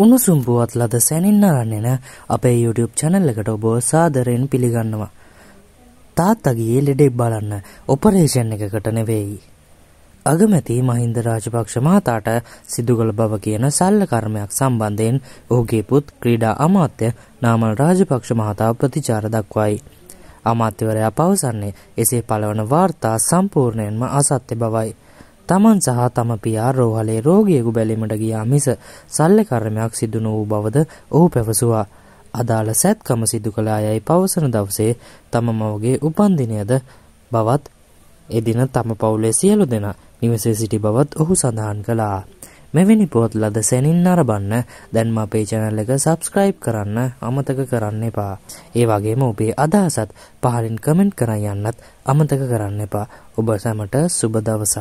උණුසුම් පුවත් ලද සැනින්න රන්නෙන අපේ YouTube channel එකට ඔබ සාදරයෙන් පිළිගන්නවා. තාත්තගේ ලෙඩෙක් බලන්න ඔපරේෂන් එකකට නෙවෙයි. අගමැති මහින්ද රාජපක්ෂ මහතාට සිදුකළ බව කියන සල්ල කර්මයක් සම්බන්ධයෙන් ඔහුගේ පුත් ක්‍රීඩා අමාත්‍ය නාමල් රාජපක්ෂ මහතා ප්‍රතිචාර දක්වයි. අමාත්‍යවරයා පවසන්නේ එසේ පළවන වාර්තා සම්පූර්ණයෙන්ම අසත්‍ය බවයි. තමන් සහ තම පියා රෝහලේ රෝගියෙකු බැලීමට ගියා මිස සල්ලකර්මයක් සිදු නොවූ බවද ඔහු පැවසුවා. අදාළ සැත්කම සිදු කළ අයයි පවසන දවසේ තම මවගේ උපන්දිනයද බවත් එදින තම පවුලේ සියලු දෙනා නිවසේ සිටි බවත් ඔහු සඳහන් කළා. මෙවැනි පොත් ලද සැනින් නරබන්න දැන්ම අපේ channel එක subscribe කරන්න අමතක කරන්න එපා. ඒ වගේම ඔබේ අදහසත් පහලින් comment කරන් යන්නත් අමතක කරන්න එපා. ඔබ සැමට සුබ දවසක්.